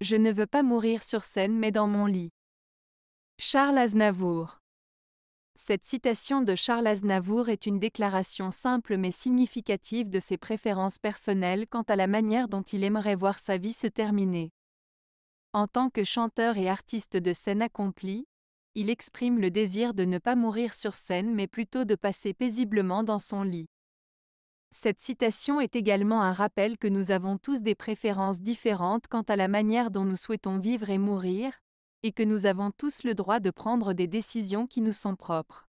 Je ne veux pas mourir sur scène mais dans mon lit. Charles Aznavour. Cette citation de Charles Aznavour est une déclaration simple mais significative de ses préférences personnelles quant à la manière dont il aimerait voir sa vie se terminer. En tant que chanteur et artiste de scène accompli, il exprime le désir de ne pas mourir sur scène mais plutôt de passer paisiblement dans son lit. Cette citation est également un rappel que nous avons tous des préférences différentes quant à la manière dont nous souhaitons vivre et mourir, et que nous avons tous le droit de prendre des décisions qui nous sont propres.